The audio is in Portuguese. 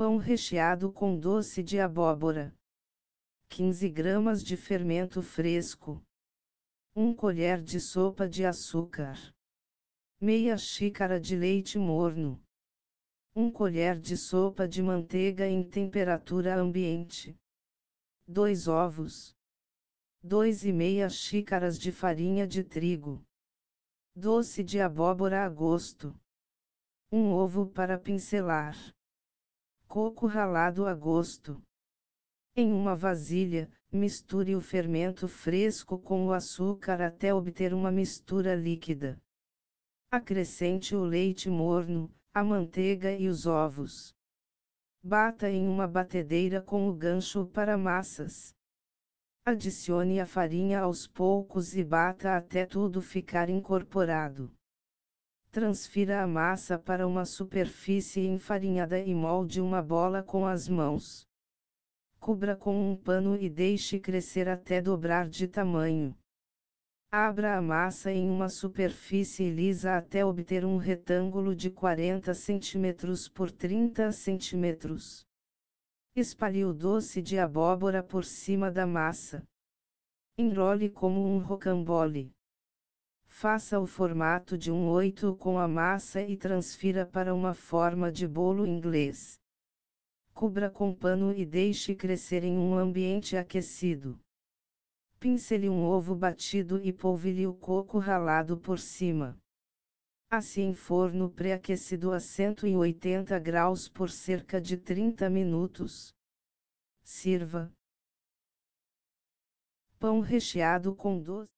pão recheado com doce de abóbora, 15 gramas de fermento fresco, 1 colher de sopa de açúcar, meia xícara de leite morno, 1 colher de sopa de manteiga em temperatura ambiente, 2 ovos, 2 e meia xícaras de farinha de trigo, doce de abóbora a gosto, um ovo para pincelar coco ralado a gosto. Em uma vasilha, misture o fermento fresco com o açúcar até obter uma mistura líquida. Acrescente o leite morno, a manteiga e os ovos. Bata em uma batedeira com o gancho para massas. Adicione a farinha aos poucos e bata até tudo ficar incorporado. Transfira a massa para uma superfície enfarinhada e molde uma bola com as mãos. Cubra com um pano e deixe crescer até dobrar de tamanho. Abra a massa em uma superfície lisa até obter um retângulo de 40 cm por 30 cm. Espalhe o doce de abóbora por cima da massa. Enrole como um rocambole. Faça o formato de um oito com a massa e transfira para uma forma de bolo inglês. Cubra com pano e deixe crescer em um ambiente aquecido. Pincele um ovo batido e polvilhe o coco ralado por cima. Assim forno pré-aquecido a 180 graus por cerca de 30 minutos. Sirva. Pão recheado com doce.